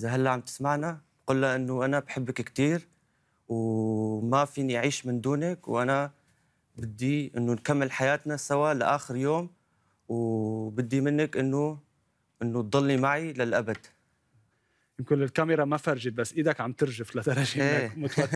اذا هلا عم تسمعنا قل لها انه انا بحبك كثير وما فيني اعيش من دونك وانا بدي انه نكمل حياتنا سوا لاخر يوم وبدي منك انه انه تضلي معي للابد يمكن الكاميرا ما فرجت بس ايدك عم ترجف لدرجه إيه. انك متوتر